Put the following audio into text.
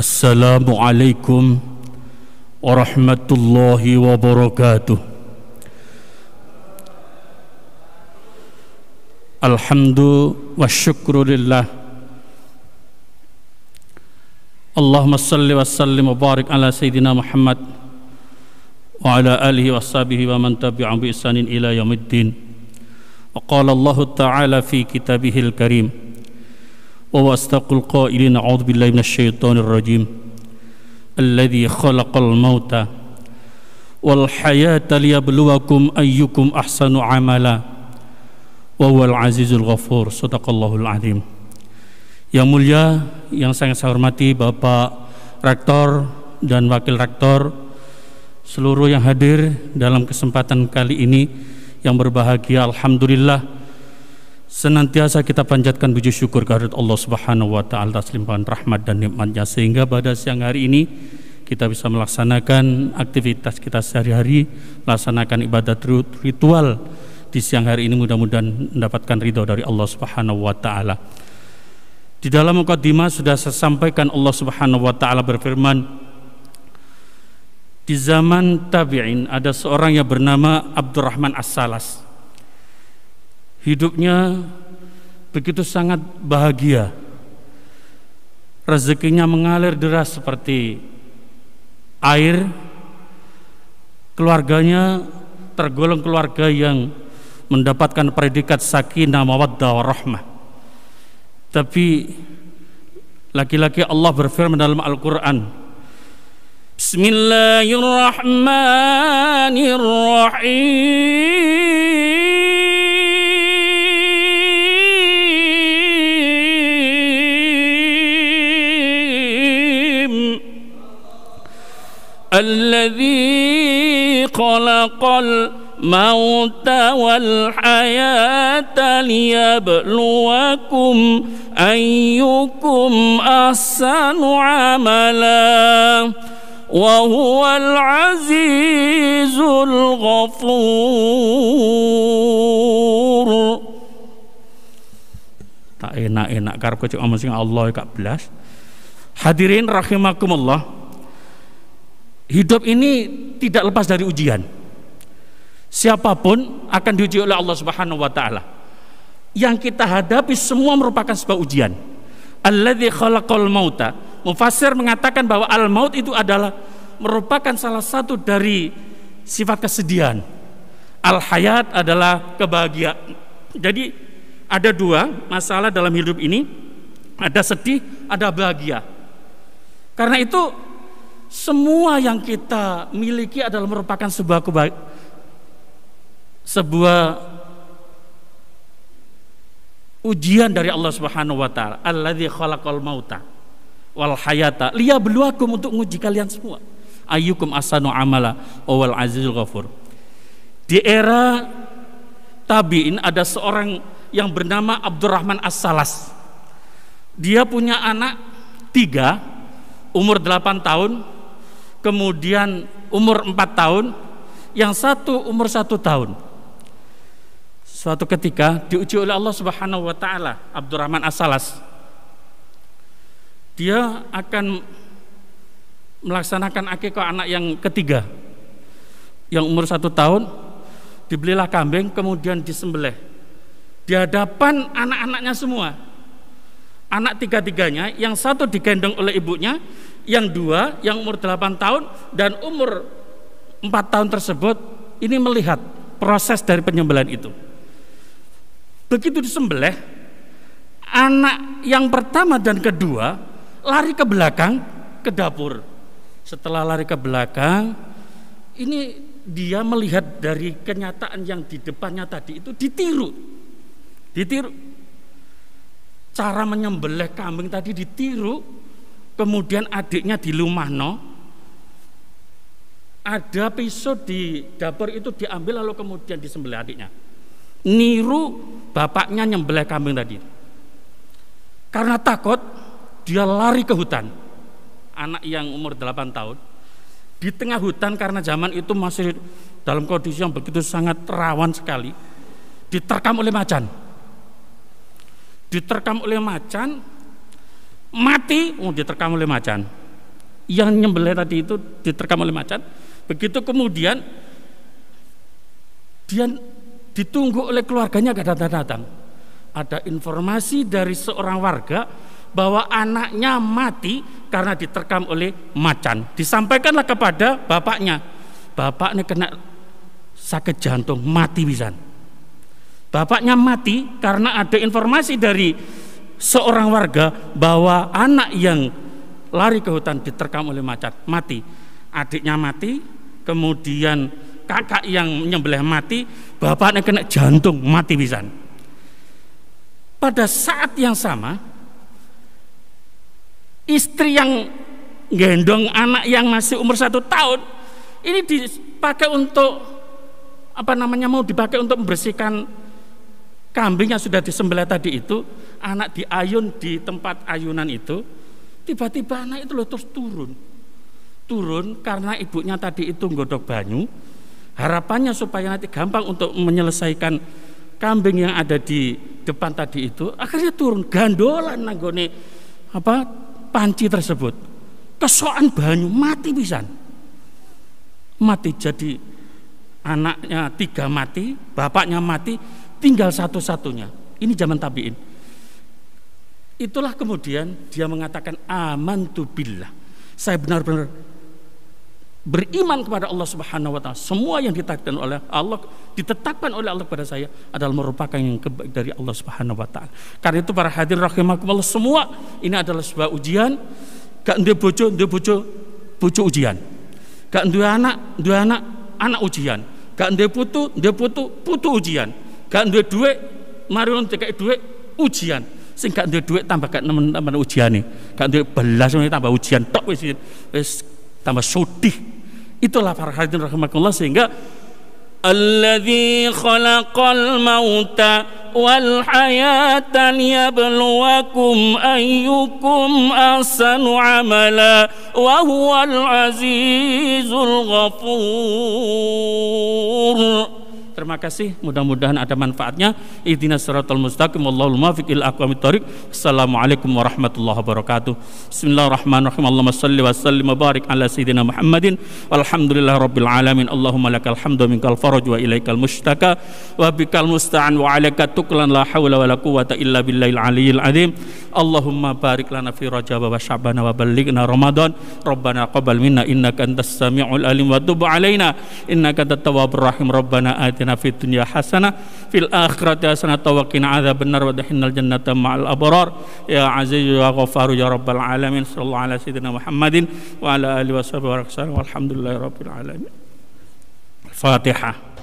السلام عليكم ورحمة الله وبركاته الحمد والشكر لله اللهم صل وسلم وبارك على سيدنا محمد وعلى آله وصحبه ومن تبعهم بإحسان إلى يوم الدين وقال الله تعالى في كتابه الكريم وأصدق القائلين أعوذ بالله من الشيطان الرجيم الذي خلق الموت والحياة ليبلوكم أيكم أحسن عملا وهو العزيز الغفور صدق الله العظيم يا mulia, يا sangat saya بابا Bapak Rektor dan Wakil Rektor, seluruh yang hadir dalam kesempatan kali ini yang berbahagia Alhamdulillah senantiasa kita panjatkan puji syukur kehadirat Allah Subhanahu wa taala atas limpahan rahmat dan nikmatnya sehingga pada siang hari ini kita bisa melaksanakan aktivitas kita sehari-hari, melaksanakan ibadat ritual di siang hari ini mudah-mudahan mendapatkan ridho dari Allah Subhanahu wa taala. Di dalam mukadimah sudah saya sampaikan Allah Subhanahu wa taala berfirman di zaman tabi'in ada seorang yang bernama Abdurrahman As-Salas hidupnya begitu sangat bahagia. Rezekinya mengalir deras seperti air. Keluarganya tergolong keluarga yang mendapatkan predikat sakinah mawaddah warahmah. Tapi laki-laki Allah berfirman dalam Al-Qur'an Bismillahirrahmanirrahim الذي خلق الموت والحياة ليبلوكم أيكم أحسن عملا وهو العزيز الغفور tak enak-enak karep kecuk omong sing Allah gak belas hadirin rahimakumullah Hidup ini tidak lepas dari ujian. Siapapun akan diuji oleh Allah Subhanahu wa taala. Yang kita hadapi semua merupakan sebuah ujian. Alladzi khalaqal mauta. Mufasir mengatakan bahwa al-maut itu adalah merupakan salah satu dari sifat kesedihan. Al-hayat adalah kebahagiaan. Jadi ada dua masalah dalam hidup ini, ada sedih, ada bahagia. Karena itu semua yang kita miliki adalah merupakan sebuah kebaik sebuah ujian dari Allah Subhanahu wa taala. Alladzi khalaqal mauta wal hayata liyabluwakum untuk menguji kalian semua. Ayyukum asanu amala wal azizul ghafur. Di era tabi'in ada seorang yang bernama Abdurrahman As-Salas. Dia punya anak tiga, umur delapan tahun, kemudian umur empat tahun, yang satu umur satu tahun. Suatu ketika diuji oleh Allah Subhanahu wa taala Abdurrahman As-Salas. Dia akan melaksanakan akikah anak yang ketiga yang umur satu tahun dibelilah kambing kemudian disembelih di hadapan anak-anaknya semua anak tiga-tiganya yang satu digendong oleh ibunya yang dua yang umur 8 tahun dan umur 4 tahun tersebut ini melihat proses dari penyembelihan itu. Begitu disembelih, anak yang pertama dan kedua lari ke belakang ke dapur. Setelah lari ke belakang, ini dia melihat dari kenyataan yang di depannya tadi itu ditiru. Ditiru. Cara menyembelih kambing tadi ditiru kemudian adiknya di rumah no ada pisau di dapur itu diambil lalu kemudian disembelih adiknya niru bapaknya nyembelih kambing tadi karena takut dia lari ke hutan anak yang umur 8 tahun di tengah hutan karena zaman itu masih dalam kondisi yang begitu sangat rawan sekali diterkam oleh macan diterkam oleh macan mati, oh, diterkam oleh macan. Yang nyembelih tadi itu diterkam oleh macan. Begitu kemudian dia ditunggu oleh keluarganya gak datang-datang. Ada informasi dari seorang warga bahwa anaknya mati karena diterkam oleh macan. Disampaikanlah kepada bapaknya. bapak ini kena sakit jantung, mati bisa. Bapaknya mati karena ada informasi dari seorang warga bahwa anak yang lari ke hutan diterkam oleh macan mati adiknya mati kemudian kakak yang menyembelih mati bapaknya kena jantung mati bisa pada saat yang sama istri yang gendong anak yang masih umur satu tahun ini dipakai untuk apa namanya mau dipakai untuk membersihkan kambing yang sudah disembelih tadi itu anak diayun di tempat ayunan itu tiba-tiba anak itu loh terus turun turun karena ibunya tadi itu godok banyu harapannya supaya nanti gampang untuk menyelesaikan kambing yang ada di depan tadi itu akhirnya turun gandolan nanggone apa panci tersebut kesoan banyu mati pisan mati jadi anaknya tiga mati bapaknya mati tinggal satu-satunya. Ini zaman tabiin. Itulah kemudian dia mengatakan aman tu billah. Saya benar-benar beriman kepada Allah Subhanahu wa taala. Semua yang ditetapkan oleh Allah ditetapkan oleh Allah kepada saya adalah merupakan yang kebaik dari Allah Subhanahu wa taala. Karena itu para hadir hadirin rahimakumullah semua ini adalah sebuah ujian. Gak ndek bojo, ndek bojo, bojo ujian. Gak ndek anak, ndek anak, anak ujian. Gak ndek putu, ndek putu, putu ujian Gak duwe duit, mari wong cekai duit ujian. Sing gak duwe duit tambah gak nemen-nemen nih, Gak duwe belas tambah ujian tok wes wes tambah sedih, Itulah para hadirin rahimakumullah sehingga الذي خلق الموت والحياة ليبلوكم أيكم أحسن عملا وهو العزيز الغفور Terima kasih, mudah-mudahan ada manfaatnya. Ihdinas siratal mustaqim wallahul muwaffiq ila aqwamit thoriq. Assalamualaikum warahmatullahi wabarakatuh. Bismillahirrahmanirrahim. Allahumma shalli wa sallim wa barik ala sayidina Muhammadin. Walhamdulillahi alamin. Allahumma lakal hamdu minkal faraj wa ilaikal mushtaka wa bikal musta'an wa alaika tuklan la haula wa la quwwata illa billahil aliyil azim. Allahumma barik lana fi rajab wa sya'ban wa ballighna ramadan. Rabbana qabal minna innaka antas samiul alim wa tub alaina innaka tat tawwabur rahim. Rabbana atina في الدنيا حسنة في الآخرة حسنة وقنا عذاب النار ودحنا الجنة مع الأبرار يا عزيز يا غفار يا رب العالمين صلى الله على سيدنا محمد وعلى آله وصحبه وسلم والحمد لله رب العالمين الفاتحه